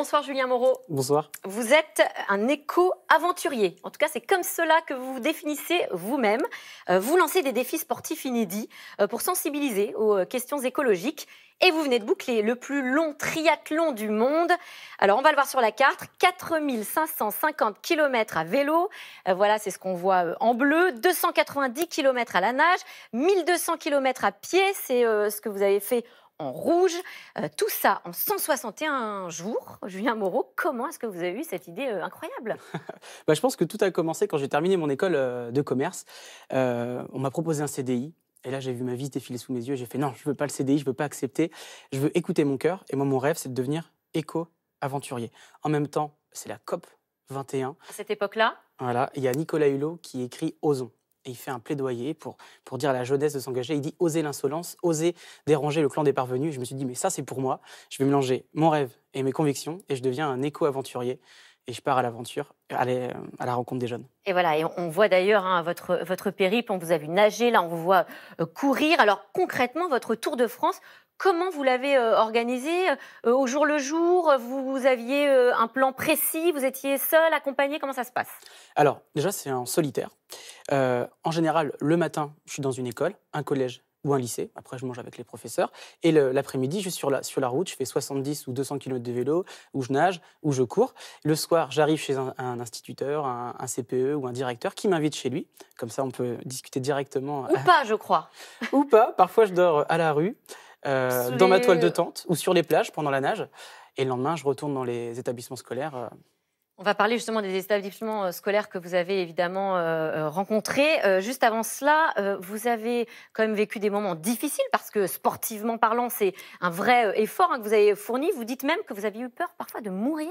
Bonsoir Julien Moreau. Bonsoir. Vous êtes un éco-aventurier. En tout cas, c'est comme cela que vous vous définissez vous-même. Euh, vous lancez des défis sportifs inédits euh, pour sensibiliser aux euh, questions écologiques. Et vous venez de boucler le plus long triathlon du monde. Alors, on va le voir sur la carte. 4550 km à vélo. Voilà, c'est ce qu'on voit en bleu. 290 km à la nage. 1200 km à pied. C'est ce que vous avez fait en rouge, euh, tout ça en 161 jours. Julien Moreau, comment est-ce que vous avez eu cette idée euh, incroyable bah, Je pense que tout a commencé quand j'ai terminé mon école euh, de commerce. on m'a proposé un CDI. Et là, j'ai vu ma vie défiler sous mes yeux. J'ai fait non, je veux pas le CDI, je veux pas accepter. Je veux écouter mon cœur. Et moi, mon rêve, c'est de devenir éco-aventurier. En même temps, c'est la COP 21. À cette époque-là Voilà, il y a Nicolas Hulot qui écrit Ozon et il fait un plaidoyer pour, pour dire à la jeunesse de s'engager. Il dit oser l'insolence, oser déranger le clan des parvenus. je me suis dit, mais ça, c'est pour moi. Je vais mélanger mon rêve et mes convictions et je deviens un éco-aventurier. Et je pars à l'aventure, à, à, la rencontre des jeunes. Et voilà, et on voit d'ailleurs hein, votre, votre périple, on vous a vu nager, là on vous voit euh, courir. Alors concrètement, votre Tour de France, Comment vous l'avez euh, organisé euh, au jour le jour vous, aviez euh, un plan précis Vous étiez seul, accompagné Comment ça se passe Alors, déjà, c'est en solitaire. en général, le matin, je suis dans une école, un collège ou un lycée. Après, je mange avec les professeurs. Et l'après-midi, je suis sur la, sur la route. Je fais 70 ou 200 km de vélo, où je nage, où je cours. Le soir, j'arrive chez un, instituteur, un, un, CPE ou un directeur qui m'invite chez lui. Comme ça, on peut discuter directement. Ou pas, je crois. ou pas. Parfois, je dors à la rue. Euh, dans ma toile de tente ou sur les plages pendant la nage. Et le lendemain, je retourne dans les établissements scolaires. Euh. On va parler justement des établissements euh, scolaires que vous avez évidemment rencontrés. Juste avant cela, vous avez quand même vécu des moments difficiles parce que sportivement parlant, c'est un vrai effort hein, que vous avez fourni. Vous dites même que vous aviez eu peur parfois de mourir.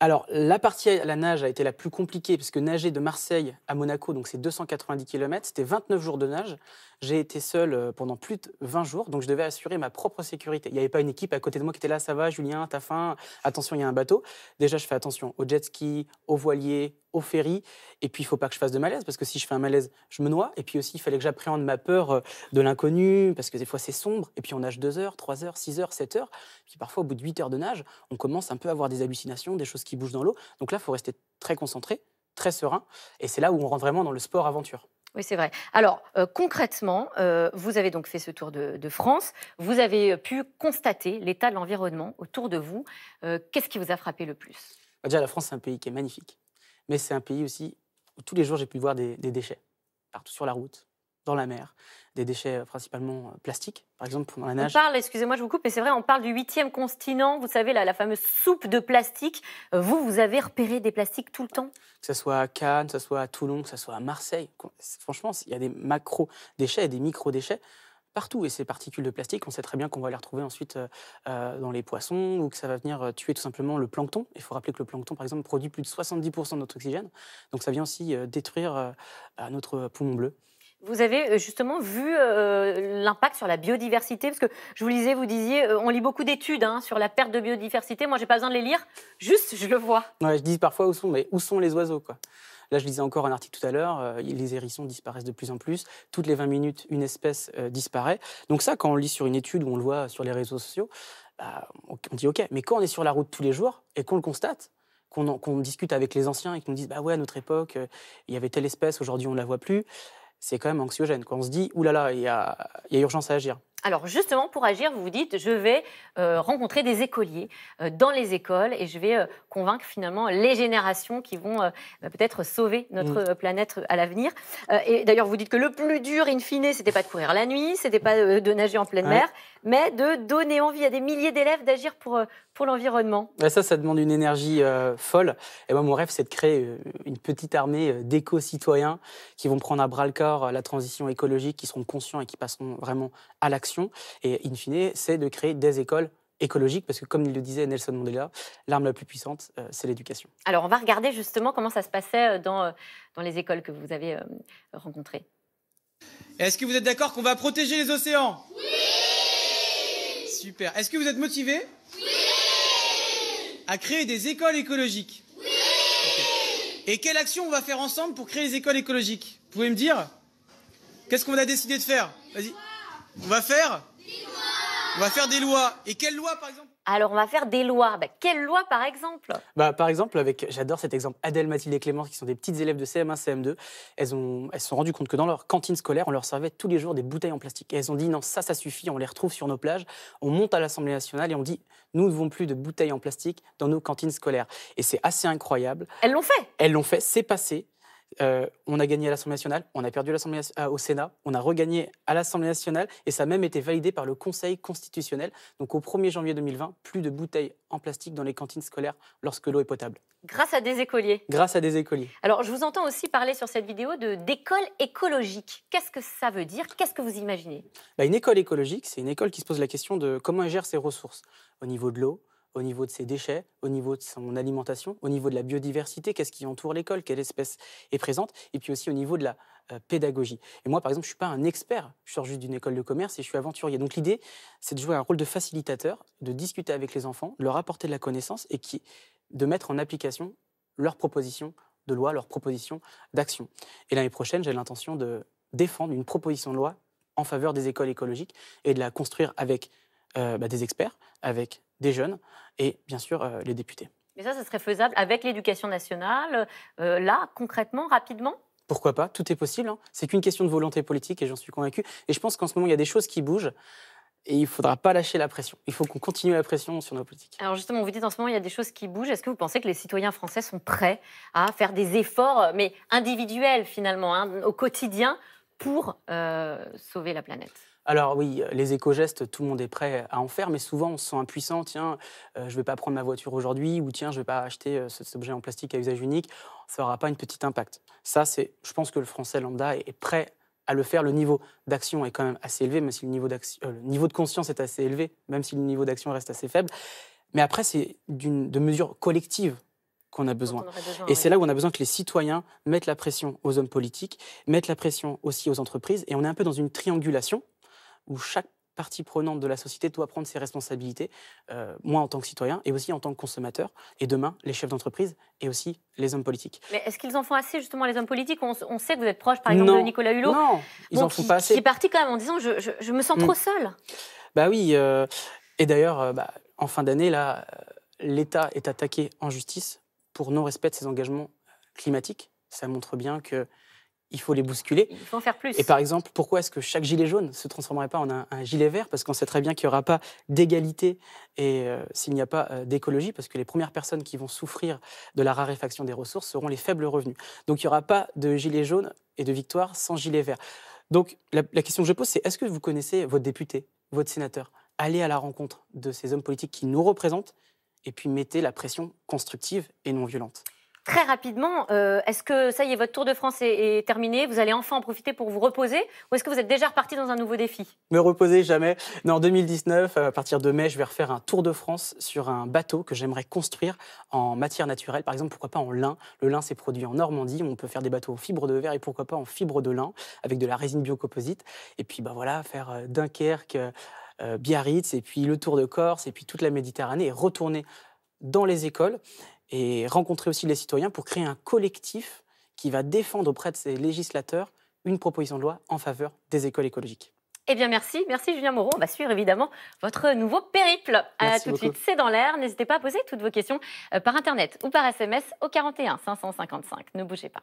Alors, la partie à la nage a été la plus compliquée, parce que nager de Marseille à Monaco, donc c'est 290 km, c'était 29 jours de nage. J'ai été seul euh, pendant plus de 20 jours, donc je devais assurer ma propre sécurité. Il n'y avait pas une équipe à côté de moi qui était là, ça va, Julien, t'as faim, attention, il y a un bateau. Déjà, je fais attention au jet ski, au voilier, aux ferries. Et puis, il faut pas que je fasse de malaise, parce que si je fais un malaise, je me noie. Et puis aussi, il fallait que j'appréhende ma peur euh, de l'inconnu, parce que des fois, c'est sombre. Et puis, on nage 2 heures, 3 heures, 6 heures, 7 heures. Puis parfois, au bout de 8 heures de nage, on commence un peu à avoir des hallucinations, des choses qui bougent dans l'eau. Donc là, il faut rester très concentré, très serein. Et c'est là où on rentre vraiment dans le sport-aventure. Oui, c'est vrai. Alors, euh, concrètement, euh, vous avez donc fait ce tour de, France. Vous avez euh, pu constater l'état de l'environnement autour de vous. Qu'est-ce qui vous a frappé le plus bah, Déjà, la France, c'est un pays qui est magnifique. Mais c'est un pays aussi où tous les jours, j'ai pu voir des, déchets, partout sur la route, dans la mer, des déchets euh, principalement euh, plastiques, par exemple pendant la nage. On parle, excusez-moi, je vous coupe, mais c'est vrai, on parle du huitième continent, vous savez, la, fameuse soupe de plastique. Euh, vous, vous avez repéré des plastiques tout le temps Que ce soit à Cannes, que ce soit à Toulon, que ce soit à Marseille. Franchement, il y a des macro-déchets et des micro-déchets partout. Et ces particules de plastique, on sait très bien qu'on va les retrouver ensuite dans les poissons ou que ça va venir tuer tout simplement le plancton. Il faut rappeler que le plancton, par exemple, produit plus de 70% de notre oxygène. Donc ça vient aussi détruire bah, notre poumon bleu. Vous avez euh, justement vu euh, l'impact sur la biodiversité Parce que je vous lisais, vous disiez, euh, on lit beaucoup d'études hein, sur la perte de biodiversité. Moi, j'ai pas besoin de les lire, juste je le vois. je dis parfois où sont, mais où sont les oiseaux quoi Là, je lisais encore un article tout à l'heure, les hérissons disparaissent de plus en plus. Toutes les 20 minutes, une espèce disparaît. Donc ça, quand on lit sur une étude ou on le voit sur les réseaux sociaux, bah, on dit OK. Mais quand on est sur la route tous les jours et qu'on le constate, qu'on discute avec les anciens et qu'ils nous disent bah ouais à notre époque il y avait telle espèce aujourd'hui on ne la voit plus c'est quand même anxiogène. Quand on se dit, oulala, il y a, y a urgence à agir. Alors justement, pour agir, vous vous dites, je vais euh, rencontrer des écoliers euh, dans les écoles et je vais euh, convaincre finalement les générations qui vont bah, peut-être sauver notre mm. planète à l'avenir. et d'ailleurs, vous dites que le plus dur, in fine, c'était pas de courir la nuit, c'était pas de nager en pleine mer, mais de donner envie à des milliers d'élèves d'agir pour, euh, pour l'environnement. ça, ça demande une énergie euh, folle. Et moi, mon rêve, c'est de créer euh, une petite armée d'éco-citoyens qui vont prendre à bras le corps la transition écologique, qui seront conscients et qui passeront vraiment à l'action. Et in fine, c'est de créer des écoles écologiques parce que comme il le disait Nelson Mandela, l'arme la plus puissante, c'est l'éducation. Alors on va regarder justement comment ça se passait dans, dans les écoles que vous avez rencontrées. Est-ce que vous êtes d'accord qu'on va protéger les océans Oui Super. Est-ce que vous êtes motivé Oui À créer des écoles écologiques Oui Et quelle action on va faire ensemble pour créer les écoles écologiques Vous pouvez me dire Qu'est-ce qu'on a décidé de faire Vas-y. On va faire on va faire des lois. Et quelles lois, par exemple alors, on va faire des lois. Bah, quelle loi, par exemple bah, Par exemple, avec, j'adore cet exemple, Adèle, Mathilde et Clémence, qui sont des petites élèves de CM1, CM2, elles, ont, elles se sont rendues compte que dans leur cantine scolaire, on leur servait tous les jours des bouteilles en plastique. Et elles ont dit, non, ça, ça suffit, on les retrouve sur nos plages, on monte à l'Assemblée nationale et on dit, nous ne voulons plus de bouteilles en plastique dans nos cantines scolaires. Et c'est assez incroyable. Elles l'ont fait Elles l'ont fait, c'est passé. Euh, on a gagné à l'Assemblée nationale, on a perdu euh, au Sénat, on a regagné à l'Assemblée nationale et ça a même été validé par le Conseil constitutionnel. Donc au 1er janvier 2020, plus de bouteilles en plastique dans les cantines scolaires lorsque l'eau est potable. Grâce à des écoliers. Grâce à des écoliers. Alors je vous entends aussi parler sur cette vidéo de d'école écologique. Qu'est-ce que ça veut dire Qu'est-ce que vous imaginez bah, Une école écologique, c'est une école qui se pose la question de comment elle gère ses ressources au niveau de l'eau, au niveau de ses déchets, au niveau de son alimentation, au niveau de la biodiversité, qu'est-ce qui entoure l'école, quelle espèce est présente, et puis aussi au niveau de la euh, pédagogie. Et moi, par exemple, je ne suis pas un expert, je sors juste d'une école de commerce et je suis aventurier. Donc l'idée, c'est de jouer un rôle de facilitateur, de discuter avec les enfants, de leur apporter de la connaissance et qui, de mettre en application leurs propositions de loi, leurs propositions d'action. Et l'année prochaine, j'ai l'intention de défendre une proposition de loi en faveur des écoles écologiques et de la construire avec euh, bah, des experts, avec des jeunes et bien sûr euh, les députés. Mais ça, ça serait faisable avec l'éducation nationale, euh, là, concrètement, rapidement Pourquoi pas Tout est possible. Hein. C'est qu'une question de volonté politique et j'en suis convaincu. Et je pense qu'en ce moment, il y a des choses qui bougent. Et il ne faudra pas lâcher la pression. Il faut qu'on continue la pression sur nos politiques. Alors justement, vous dites en ce moment, il y a des choses qui bougent. Est-ce que vous pensez que les citoyens français sont prêts à faire des efforts, mais individuels finalement, hein, au quotidien, pour euh, sauver la planète alors oui, les éco-gestes, tout le monde est prêt à en faire, mais souvent on se sent impuissant, tiens, euh, je ne vais pas prendre ma voiture aujourd'hui, ou tiens, je ne vais pas acheter euh, cet objet en plastique à usage unique, ça n'aura pas une petite impact. Ça, c'est, je pense que le français lambda est, prêt à le faire. Le niveau d'action est quand même assez élevé, même si le niveau, le niveau de conscience est assez élevé, même si le niveau d'action reste assez faible. Mais après, c'est d'une, de mesures collectives qu'on a besoin. et c'est là où on a besoin que les citoyens mettent la pression aux hommes politiques, mettent la pression aussi aux entreprises. Et on est un peu dans une triangulation où chaque partie prenante de la société doit prendre ses responsabilités, euh, moi en tant que citoyen et aussi en tant que consommateur, et demain les chefs d'entreprise et aussi les hommes politiques. Mais est-ce qu'ils en font assez justement les hommes politiques on, sait que vous êtes proche par exemple de Nicolas Hulot. Non, ils en font pas assez. Qui est parti quand même en disant je, me sens trop mm. seul. Bah oui, euh, et d'ailleurs euh, bah, en fin d'année là, l'État est attaqué en justice pour non-respect de ses engagements climatiques. Ça montre bien que il faut les bousculer. Il faut en faire plus. Et par exemple, pourquoi est-ce que chaque gilet jaune ne se transformerait pas en un, gilet vert Parce qu'on sait très bien qu'il n'y aura pas d'égalité et euh, s'il n'y a pas euh, d'écologie, parce que les premières personnes qui vont souffrir de la raréfaction des ressources seront les faibles revenus. Donc il n'y aura pas de gilet jaune et de victoire sans gilet vert. Donc la, la question que je pose, c'est est-ce que vous connaissez votre député, votre sénateur Allez à la rencontre de ces hommes politiques qui nous représentent et puis mettez la pression constructive et non violente. Très rapidement, euh, est-ce que ça y est, votre Tour de France est, terminé Vous allez enfin en profiter pour vous reposer Ou est-ce que vous êtes déjà reparti dans un nouveau défi Me reposer, jamais. Non, en 2019, euh, à partir de mai, je vais refaire un Tour de France sur un bateau que j'aimerais construire en matière naturelle. Par exemple, pourquoi pas en lin Le lin, c'est produit en Normandie. On peut faire des bateaux en fibre de verre et pourquoi pas en fibre de lin avec de la résine biocomposite. Et puis, bah voilà, faire euh, Dunkerque euh, Biarritz, et puis le Tour de Corse, et puis toute la Méditerranée, et retourner dans les écoles et rencontrer aussi les citoyens pour créer un collectif qui va défendre auprès de ses législateurs une proposition de loi en faveur des écoles écologiques. Eh bien, merci. Merci, Julien Moreau. On va suivre évidemment votre nouveau périple. à tout de suite, c'est dans l'air. N'hésitez pas à poser toutes vos questions euh, par Internet ou par SMS au 41 555. Ne bougez pas.